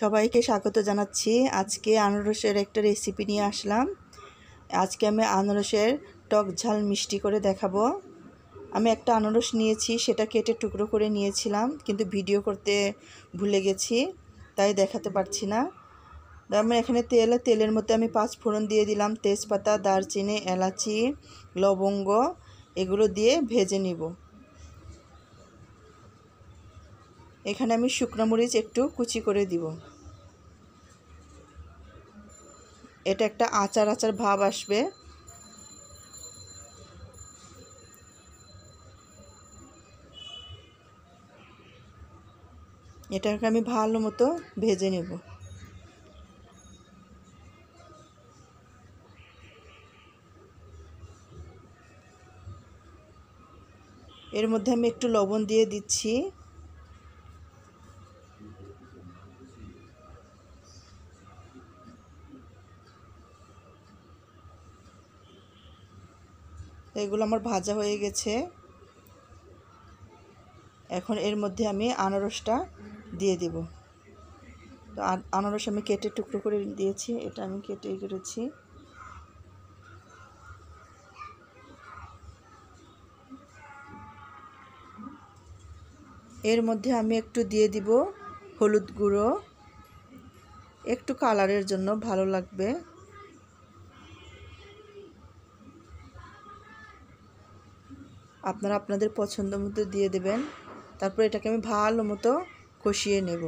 সবাইকে স্বাগত জানাচ্ছি আজকে আনারসের একটা রেসিপি নিয়ে আসলাম আজকে আমি আনারসের টক ঝাল মিষ্টি করে দেখাবো আমি একটা আনারস নিয়েছি সেটা কেটে টুকরো করে নিয়েছিলাম কিন্তু ভিডিও করতে ভুলে গেছি তাই দেখাতে পারছি না আমি মানে এখানে তেল তেলের মধ্যে আমি পাঁচ ফোড়ন দিয়ে দিলাম তেজপাতা দারচিনি এলাচি লবঙ্গ এগুলো দিয়ে ভেজে নিব এখানে আমি শুকনো মরিচ একটু কুচি করে দিব এটা একটা আচার আচার ভাব আসবে এটাকে আমি ভালো মতো ভেজে নেব এর মধ্যে আমি একটু লবণ দিয়ে দিচ্ছি এগুলো আমার ভাজা হয়ে গেছে এখন এর মধ্যে আমি আনারসটা দিয়ে দেব তো আনারস আমি কেটে টুকরো করে দিয়েছি এটা আমি কেটে করেছি এর মধ্যে আমি একটু দিয়ে দিব হলুদ গুঁড়ো একটু কালারের জন্য ভালো লাগবে আপনারা আপনাদের পছন্দ মতো দিয়ে দেবেন তারপর এটাকে আমি ভালো মতো কষিয়ে নেব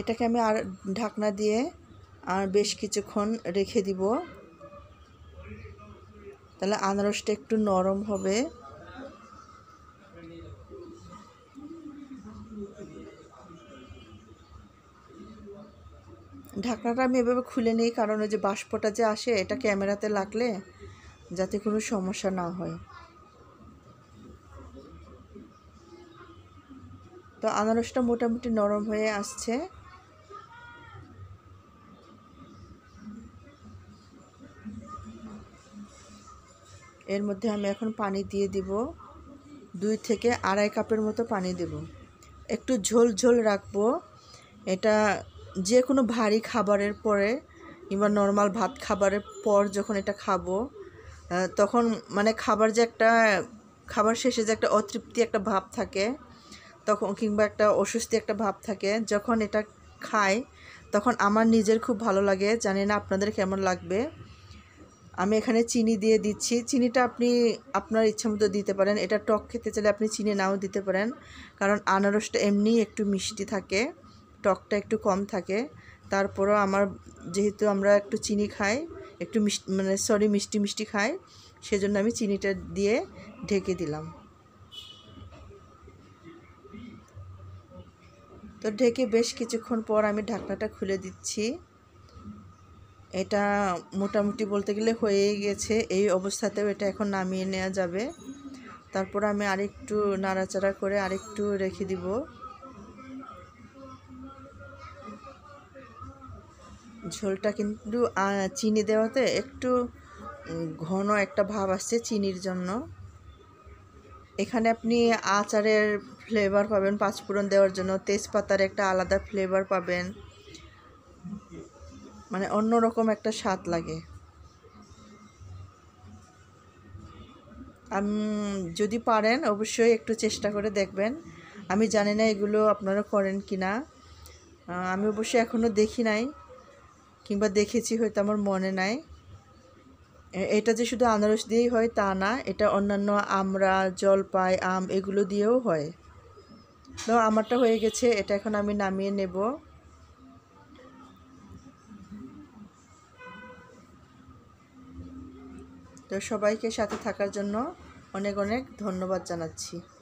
এটাকে আমি আর ঢাকনা দিয়ে আর বেশ কিছুক্ষণ রেখে দিব তাহলে আনারসটা একটু নরম হবে ঢাকনাটা আমি এভাবে খুলে নিই কারণ ওই যে বাষ্পটা যে আসে এটা ক্যামেরাতে লাগলে যাতে কোনো সমস্যা না হয় তো আনারসটা মোটামুটি নরম হয়ে আসছে এর মধ্যে আমি এখন পানি দিয়ে দিব দুই থেকে আড়াই কাপের মতো পানি দেব একটু ঝোল ঝোল রাখবো এটা যে কোনো ভারী খাবারের পরে কিংবা নর্মাল ভাত খাবারের পর যখন এটা খাবো তখন মানে খাবার যে একটা খাবার শেষে যে একটা অতৃপ্তি একটা ভাব থাকে তখন কিংবা একটা অস্বস্তি একটা ভাব থাকে যখন এটা খাই তখন আমার নিজের খুব ভালো লাগে জানি না আপনাদের কেমন লাগবে আমি এখানে চিনি দিয়ে দিচ্ছি চিনিটা আপনি আপনার ইচ্ছা মতো দিতে পারেন এটা টক খেতে চাইলে আপনি চিনি নাও দিতে পারেন কারণ আনারসটা এমনি একটু মিষ্টি থাকে টকটা একটু কম থাকে তারপরও আমার যেহেতু আমরা একটু চিনি খাই একটু মিষ্টি মানে সরি মিষ্টি মিষ্টি খাই সেজন্য আমি চিনিটা দিয়ে ঢেকে দিলাম তো ঢেকে বেশ কিছুক্ষণ পর আমি ঢাকনাটা খুলে দিচ্ছি এটা মোটামুটি বলতে গেলে হয়ে গেছে এই অবস্থাতেও এটা এখন নামিয়ে নেওয়া যাবে তারপর আমি আরেকটু নাড়াচাড়া করে আরেকটু রেখে দিব ঝোলটা কিন্তু চিনি দেওয়াতে একটু ঘন একটা ভাব আসছে চিনির জন্য এখানে আপনি আচারের ফ্লেভার পাবেন পাঁচফোড়ন দেওয়ার জন্য তেজপাতার একটা আলাদা ফ্লেভার পাবেন মানে অন্যরকম একটা স্বাদ লাগে আমি যদি পারেন অবশ্যই একটু চেষ্টা করে দেখবেন আমি জানি না এগুলো আপনারা করেন কি না আমি অবশ্যই এখনও দেখি নাই কিংবা দেখেছি হয়তো আমার মনে নাই এটা যে শুধু আনারস দিয়েই হয় তা না এটা অন্যান্য আমরা জলপাই আম এগুলো দিয়েও হয় তো আমারটা হয়ে গেছে এটা এখন আমি নামিয়ে নেব তো সবাইকে সাথে থাকার জন্য অনেক অনেক ধন্যবাদ জানাচ্ছি